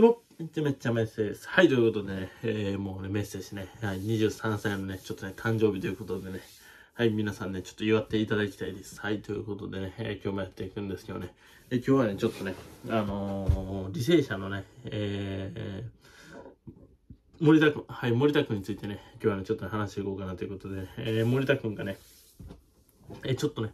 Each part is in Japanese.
どうも、めちゃめっちゃメッセージです。はい、ということでね、えー、もうね、メッセージね、はい、23歳のね、ちょっとね、誕生日ということでね、はい、皆さんね、ちょっと祝っていただきたいです。はい、ということでね、えー、今日もやっていくんですけどね、えー、今日はね、ちょっとね、あのー、履正社のね、えー、森田君、はい、森田君についてね、今日はね、ちょっと、話していこうかなということで、ええ森田君がね、えちょっとね、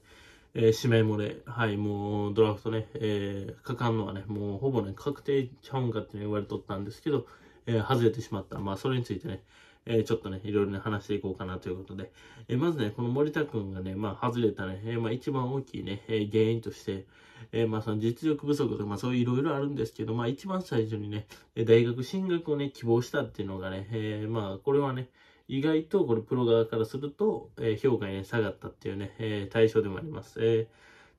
えー、指名漏れ、はい、もうドラフトね、えー、かかんのはね、もうほぼね、確定ちゃうんかってね、言われとったんですけど、えー、外れてしまった。まあ、それについてね、えー、ちょっとね、いろいろね、話していこうかなということで、えー、まずね、この森田君がね、まあ、外れたね、えー、まあ、一番大きいね、えー、原因として、えー、まあ、その実力不足とか、まあ、そういういろいろあるんですけど、まあ、一番最初にね、大学進学をね、希望したっていうのがね、えー、まあ、これはね、意外とこれプロ側からすると、え評価に下がったっていうね、え対象でもあります。え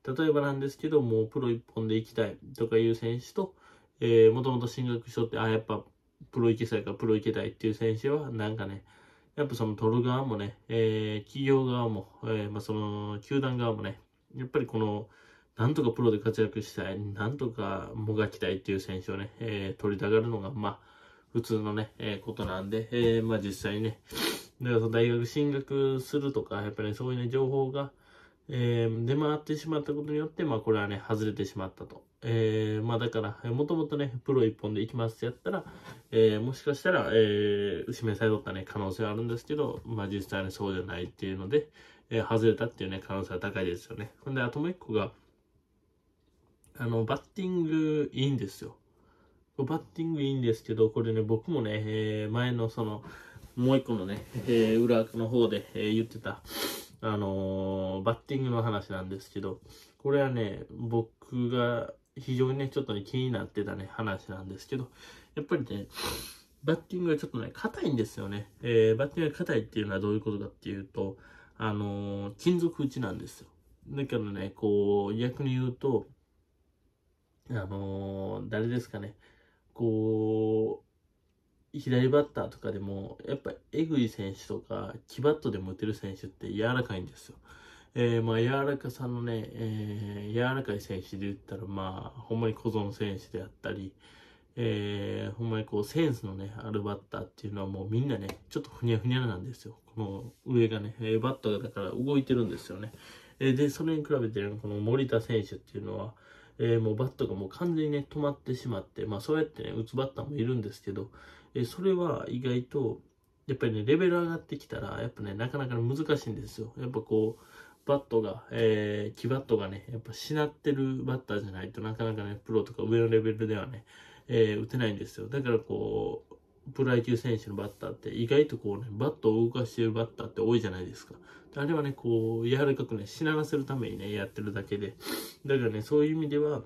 例えばなんですけど、もうプロ一本で行きたいとかいう選手と、えもともと進学しとって、あ、やっぱプロ行きたいからプロ行けたいっていう選手は、なんかね、やっぱその取る側もね、えー、企業側も、えー、まあ、その球団側もね、やっぱりこの、なんとかプロで活躍したい、なんとかもがきたいっていう選手をね、えー、取りたがるのが、まあ、普通のね、えー、ことなんで、えー、まあ実際ね、大学進学するとか、やっぱり、ね、そういうね、情報が、えー、出回ってしまったことによって、まあこれはね、外れてしまったと。えー、まあだから、もともとね、プロ一本でいきますってやったら、えー、もしかしたら、えー、指名されとったね、可能性はあるんですけど、まあ実際にそうじゃないっていうので、えー、外れたっていうね、可能性は高いですよね。ほんで、あともう一個が、あの、バッティングいいんですよ。バッティングいいんですけど、これね、僕もね、えー、前のその、もう一個のね、えー、裏の方で、えー、言ってた、あのー、バッティングの話なんですけど、これはね、僕が非常にね、ちょっとね、気になってたね、話なんですけど、やっぱりね、バッティングがちょっとね、硬いんですよね。えー、バッティングが硬いっていうのはどういうことかっていうと、あのー、金属打ちなんですよ。だけどね、こう、逆に言うと、あのー、誰ですかね、こう、左バッターとかでも、やっぱえぐい選手とか、キバットでも打てる選手って柔らかいんですよ。えー、まあ柔らかさのね、えー、柔らかい選手で言ったら、まあ、ほんまに小園選手であったり、えー、ほんまにこうセンスのね、あるバッターっていうのはもうみんなね、ちょっとふにゃふにゃなんですよ。この上がね、えバットがだから動いてるんですよね。えで、それに比べて、ね、この森田選手っていうのは、えもうバットがもう完全にね、止まってしまって、まあそうやってね、打つバッターもいるんですけど、えそれは意外と、やっぱりね、レベル上がってきたら、やっぱね、なかなか難しいんですよ。やっぱこう、バットが、えー、木バットがね、やっぱしなってるバッターじゃないとなかなかね、プロとか上のレベルではね、えー、打てないんですよ。だからこう、プロ野球選手のバッターって意外とこうね、バットを動かしてるバッターって多いじゃないですか。あれはね、こう、柔らかくね、しならせるためにね、やってるだけで。だからね、そういう意味では、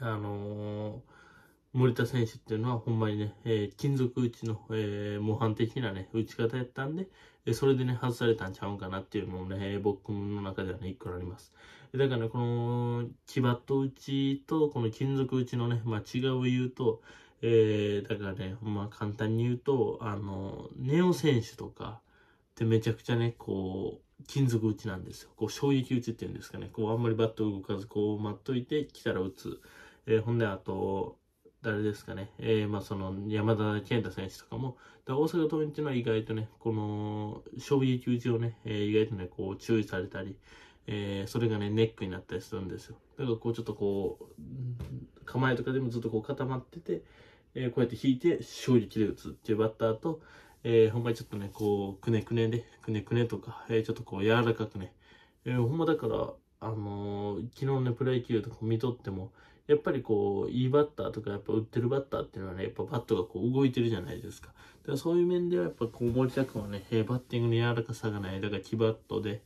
あのー森田選手っていうのはほんまにね、えー、金属打ちの、えー、模範的なね、打ち方やったんで、えそれでね、外されたんちゃうんかなっていうのもね、え僕の中ではね、一個あります。だからね、この、チバット打ちと、この金属打ちのね、まあ、違いを言うと、えー、だからね、まあ、簡単に言うと、あの、ネオ選手とかってめちゃくちゃね、こう、金属打ちなんですよ。こう、衝撃打ちっていうんですかね。こう、あんまりバット動かず、こう、待っといて、来たら打つ。えー、ほんで、あと、誰ですかね、えー、まあその山田健太選手とかも、だ大阪桐蔭っていうのは意外とね、この衝撃球児をね、えー、意外とね、こう注意されたり、えー、それがね、ネックになったりするんですよ。だからこうちょっとこう、構えとかでもずっとこう固まってて、えこうやって引いて衝撃で打つっていうバッターと、えー、ほんまにちょっとね、こう、くねくねで、くねくねとか、えちょっとこう柔らかくね、えほんまだから、あのー、昨日ね、プロ野球とか見とっても、やっぱりこう、いいバッターとか、やっぱ打ってるバッターっていうのはね、やっぱバットがこう動いてるじゃないですか。だからそういう面ではやっぱこう、森田君はね、えバッティングに柔らかさがない、だから木バットで、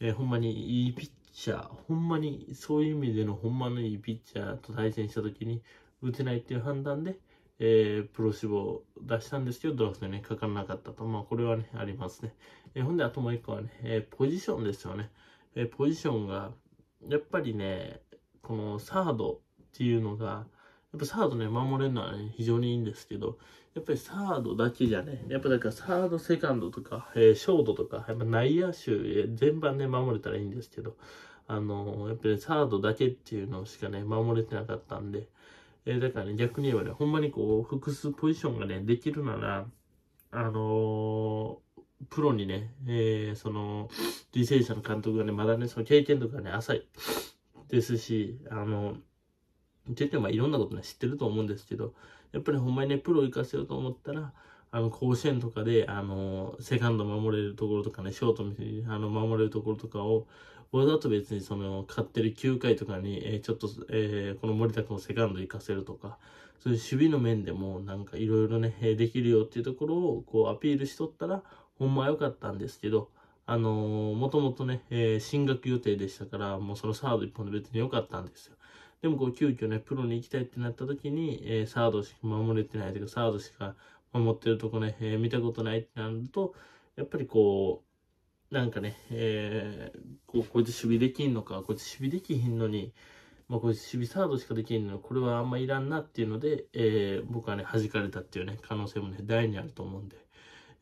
えー、ほんまにいいピッチャー、ほんまにそういう意味でのほんまのいいピッチャーと対戦した時に、打てないっていう判断で、えー、プロ志望を出したんですけど、ドラフトに、ね、かからなかったと。まあ、これはね、ありますね。えー、ほんで、あともう一個はね、えー、ポジションですよね。えー、ポジションが、やっぱりね、このサードっていうのが、やっぱサードね、守れるのはね、非常にいいんですけど、やっぱりサードだけじゃね、やっぱだからサード、セカンドとか、えー、ショートとか、やっぱ内野手、全般ね、守れたらいいんですけど、あのー、やっぱり、サードだけっていうのしかね、守れてなかったんで、えー、だからね、逆に言えばね、ほんまにこう、複数ポジションがね、できるなら、あのプロにね、えその、履正社の監督がね、まだね、その経験とかね、浅いですし、あの出てまあいろんなことね、知ってると思うんですけど、やっぱりほんまにね、プロ行かせようと思ったら、あの、甲子園とかで、あの、セカンド守れるところとかね、ショートあの、守れるところとかを、わざと別にその、勝ってる9回とかに、えー、ちょっと、えー、この森田君をセカンド行かせるとか、そういう守備の面でも、なんかいろいろね、できるよっていうところを、こう、アピールしとったら、ほんま良かったんですけど、あのー、もともとね、えー、進学予定でしたから、もうそのサード一本で別に良かったんですよ。でもこう急遽ね、プロに行きたいってなった時に、えー、サードしか守れてないというか、サードしか守ってるとこね、えー、見たことないってなると、やっぱりこう、なんかね、えー、こうこいつ守備できんのか、こいつ守備できひんのに、まあ、こいつ守備サードしかできんのこれはあんまいらんなっていうので、えー、僕はね、弾かれたっていうね、可能性もね、大にあると思うんで、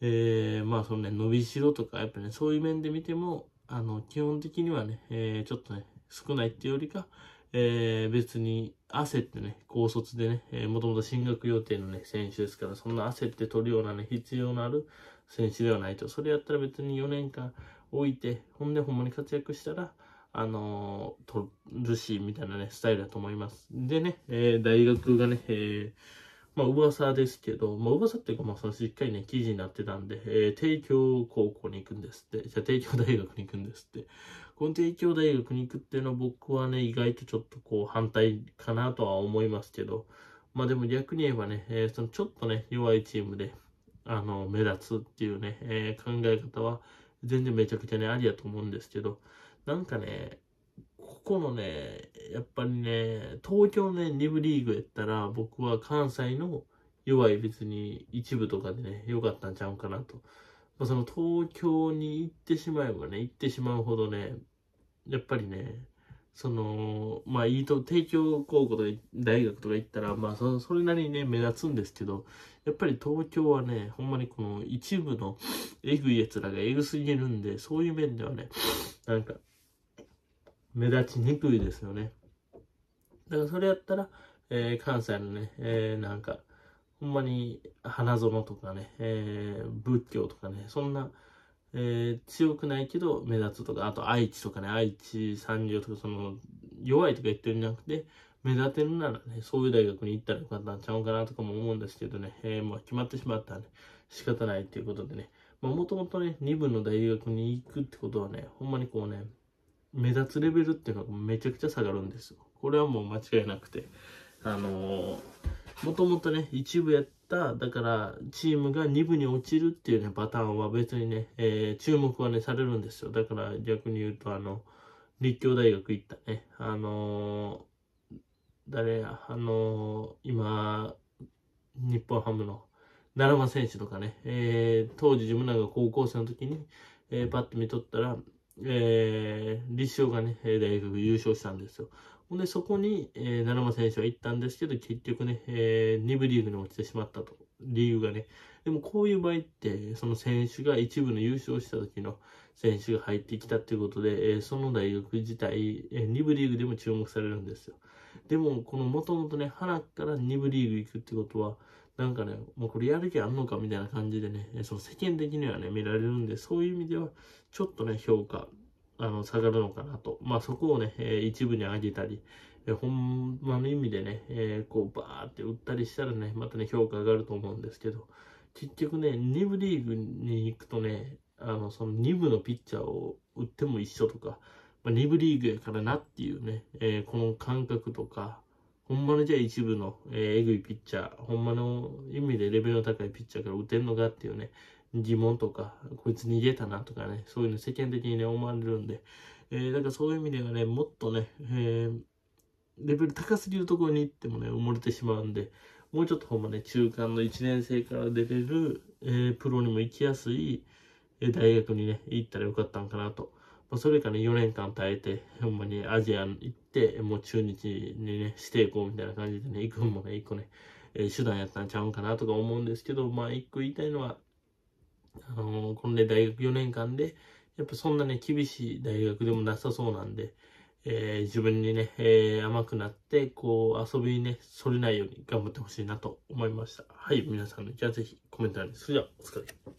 えー、まあそのね、伸びしろとか、やっぱね、そういう面で見ても、あの、基本的にはね、えー、ちょっとね、少ないっていうよりか、えー、別に焦ってね、高卒でね、えもともと進学予定のね、選手ですから、そんな焦って取るようなね、必要のある選手ではないと。それやったら別に4年間置いて、ほんでほんまに活躍したら、あのー、取るし、みたいなね、スタイルだと思います。でね、えー、大学がね、えーまあ噂ですけど、まあ噂っていうかまあそのしっかりね、記事になってたんで、えー、帝京高校に行くんですって。じゃあ帝京大学に行くんですって。この帝京大学に行くっていうのは僕はね、意外とちょっとこう反対かなとは思いますけど、まあでも逆に言えばね、えー、そのちょっとね、弱いチームで、あの、目立つっていうね、えー、考え方は全然めちゃくちゃね、ありやと思うんですけど、なんかね、ここのね、やっぱりね、東京ね、2部リーグやったら、僕は関西の弱い別に一部とかでね、良かったんちゃうかなと。まあ、その東京に行ってしまえばね、行ってしまうほどね、やっぱりね、その、まあ、いいと、帝京高校とか大学とか行ったら、まあそ、それなりにね、目立つんですけど、やっぱり東京はね、ほんまにこの一部のえぐい奴らがえぐすぎるんで、そういう面ではね、なんか、目立ちにくいですよね。だからそれやったら、えー、関西のね、えー、なんか、ほんまに花園とかね、えー、仏教とかね、そんな、えー、強くないけど目立つとか、あと愛知とかね、愛知産業とか、その、弱いとか言ってるんじゃなくて、目立てるならね、そういう大学に行ったらよかったんちゃうかなとかも思うんですけどね、えー、まあ決まってしまったらね、仕方ないっていうことでね、まもともとね、2部の大学に行くってことはね、ほんまにこうね、目立つレベルっていうのめちゃくちゃ下がるんですよ。これはもう間違いなくて。あのもともとね、一部やった、だから、チームが2部に落ちるっていうね、パターンは別にね、えー、注目はね、されるんですよ。だから、逆に言うと、あの、立教大学行ったね、あのー、誰や、あのー、今、日本ハムの、奈良間選手とかね、えー、当時自分らが高校生の時に、えー、パッと見とったら、えー、立証がね、大学優勝したんですよ。ほんで、そこに、えー、七間選手は行ったんですけど、結局ね、えー、2部リーグに落ちてしまったと。理由がね。でも、こういう場合って、その選手が一部の優勝した時の選手が入ってきたっていうことで、えー、その大学自体、えー、2部リーグでも注目されるんですよ。でも、このもともとね、花から2部リーグ行くってことは、なんかね、もうこれやる気あんのかみたいな感じでね、その世間的にはね、見られるんで、そういう意味では、ちょっとね、評価、あの、下がるのかなと。まあそこをね、えー、一部に上げたり、えー、ほんまの意味でね、えー、こうバーって売ったりしたらね、またね、評価上がると思うんですけど、結局ね、2部リーグに行くとね、あの、その2部のピッチャーを売っても一緒とか、まあ、2部リーグやからなっていうね、えこの感覚とか、ほんまのじゃあ一部の、えー、えぐいピッチャー、ほんまの意味でレベルの高いピッチャーから打てんのかっていうね、疑問とか、こいつ逃げたなとかね、そういうの世間的にね、思われるんで、えー、だからそういう意味ではね、もっとね、えー、レベル高すぎるところに行ってもね、埋もれてしまうんで、もうちょっとほんまね、中間の1年生から出れる、えー、プロにも行きやすい、え大学にね、行ったらよかったんかなと。まあ、それから、ね、4年間耐えて、ほんまにアジア行って、、もう中日にね、していこうみたいな感じでね、行くんもね、一個ね、え手段やったんちゃうんかなとか思うんですけど、まあ一個言いたいのは、あのー、このね、大学4年間で、やっぱそんなね、厳しい大学でもなさそうなんで、えー、自分にね、えー、甘くなって、こう、遊びにね、それないように頑張ってほしいなと思いました。はい、皆さんの意見はぜひコメント欄に。それでは、お疲れ。